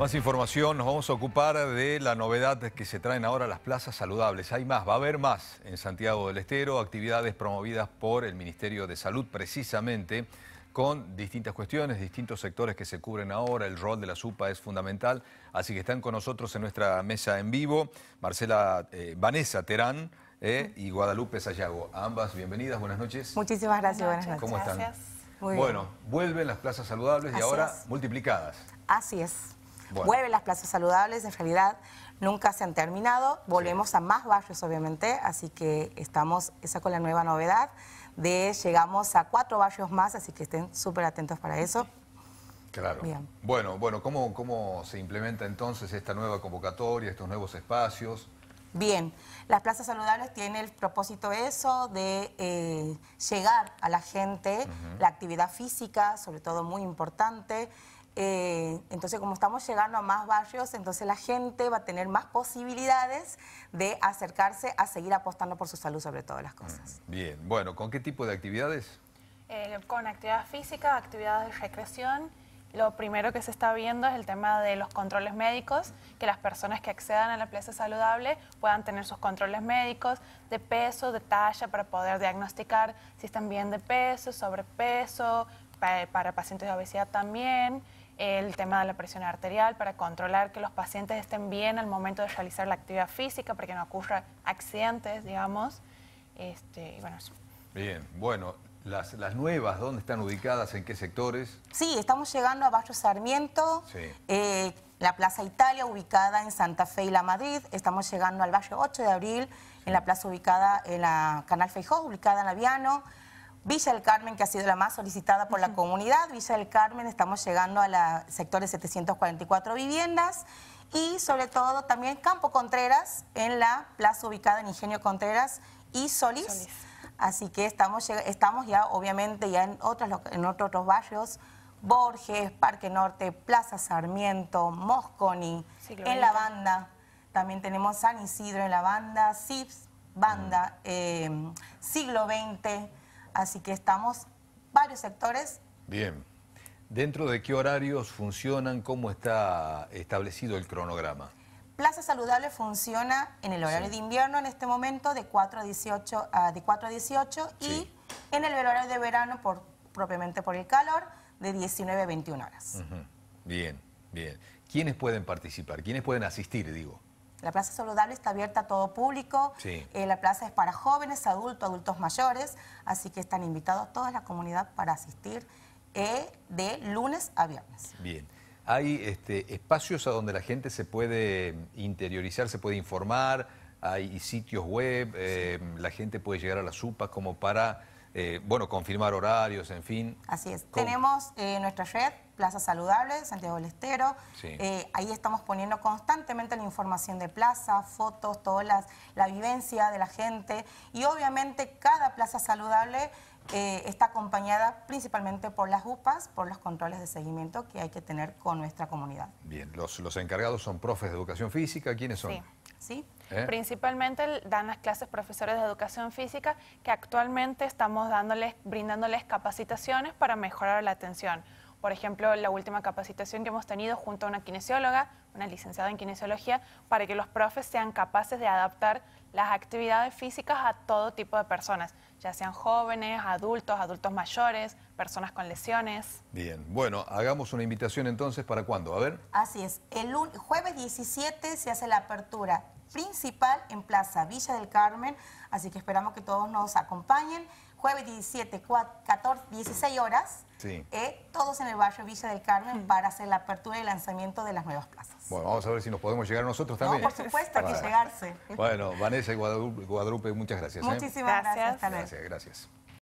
Más información, nos vamos a ocupar de la novedad que se traen ahora las plazas saludables. Hay más, va a haber más en Santiago del Estero, actividades promovidas por el Ministerio de Salud precisamente con distintas cuestiones, distintos sectores que se cubren ahora, el rol de la SUPA es fundamental, así que están con nosotros en nuestra mesa en vivo Marcela eh, Vanessa Terán eh, y Guadalupe Sayago. ambas, bienvenidas, buenas noches. Muchísimas gracias, buenas noches. ¿Cómo están? Gracias. Muy bueno, vuelven las plazas saludables y ahora multiplicadas. Así es. Vuelven las plazas saludables, en realidad nunca se han terminado. Volvemos a más barrios, obviamente, así que estamos, esa con la nueva novedad de llegamos a cuatro barrios más, así que estén súper atentos para eso. Claro. Bien. Bueno, bueno, ¿cómo, ¿cómo se implementa entonces esta nueva convocatoria, estos nuevos espacios? Bien, las plazas saludables tienen el propósito eso de eh, llegar a la gente, la actividad física, sobre todo muy importante, eh, entonces, como estamos llegando a más barrios, entonces la gente va a tener más posibilidades de acercarse a seguir apostando por su salud sobre todas las cosas. Mm, bien, bueno, ¿con qué tipo de actividades? Eh, con actividad física, actividades de recreación. Lo primero que se está viendo es el tema de los controles médicos, que las personas que accedan a la plaza saludable puedan tener sus controles médicos de peso, de talla, para poder diagnosticar si están bien de peso, sobrepeso, para pacientes de obesidad también el tema de la presión arterial, para controlar que los pacientes estén bien al momento de realizar la actividad física, para que no ocurran accidentes, digamos. Este, bueno, Bien, bueno, las, las, nuevas, ¿dónde están ubicadas? ¿En qué sectores? Sí, estamos llegando a Barrio Sarmiento, sí. Eh, la Plaza Italia, ubicada en Santa Fe y La Madrid. Estamos llegando al barrio 8 de abril, en la plaza ubicada en la Canal Feijó, ubicada en Aviano. Villa del Carmen, que ha sido la más solicitada por la comunidad. Villa del Carmen, estamos llegando al sector de 744 viviendas. Y sobre todo también Campo Contreras, en la plaza ubicada en Ingenio Contreras y Solís. Así que estamos, ya, obviamente, ya en, otros, barrios, Borges, Parque Norte, Plaza Sarmiento, Mosconi, en La Banda. También tenemos San Isidro en La Banda, Sips, Banda, mm. eh, Siglo XX Así que estamos varios sectores. Bien. ¿Dentro de qué horarios funcionan? ¿Cómo está establecido el cronograma? Plaza Saludable funciona en el horario de invierno en este momento de 4 a 18, ah, de 4 a 18 y en el horario de verano, por, propiamente por el calor, de 19 a 21 horas. Bien, bien. ¿Quiénes pueden participar? ¿Quiénes pueden asistir, digo? La plaza saludable está abierta a todo público. Eh, la plaza es para jóvenes, adultos, adultos mayores, así que están invitados toda la comunidad para asistir eh, de lunes a viernes. Bien. ¿Hay este, espacios a donde la gente se puede interiorizar, se puede informar? ¿Hay sitios web? Eh, ¿La gente puede llegar a la SUPA como para, bueno, confirmar horarios, en fin? Así es. Tenemos nuestra red Plaza Saludable, Santiago del Estero. Eh, ahí estamos poniendo constantemente la información de plaza, fotos, toda la, vivencia de la gente. Y obviamente cada plaza saludable eh, está acompañada principalmente por las UPAs, por los controles de seguimiento que hay que tener con nuestra comunidad. Bien, los, encargados son profes de educación física, ¿quiénes son? Sí, ¿Eh? Principalmente dan las clases profesores de educación física que actualmente estamos dándoles, brindándoles capacitaciones para mejorar la atención. Por ejemplo, la última capacitación que hemos tenido junto a una kinesióloga, una licenciada en kinesiología, para que los profes sean capaces de adaptar las actividades físicas a todo tipo de personas, ya sean jóvenes, adultos, adultos mayores, personas con lesiones. Bien, bueno, hagamos una invitación entonces para cuándo, a ver. Así es, el jueves 17 se hace la apertura principal en Plaza Villa del Carmen, así que esperamos que todos nos acompañen. Jueves 17, 14, 16 horas, eh, todos en el barrio Villa del Carmen mm. para hacer la apertura y lanzamiento de las nuevas plazas. Bueno, vamos a ver si nos podemos llegar nosotros también. por supuesto, que llegarse. Bueno, Vanessa y Guadalupe, muchas gracias. ¿eh? Muchísimas gracias. Gracias, gracias.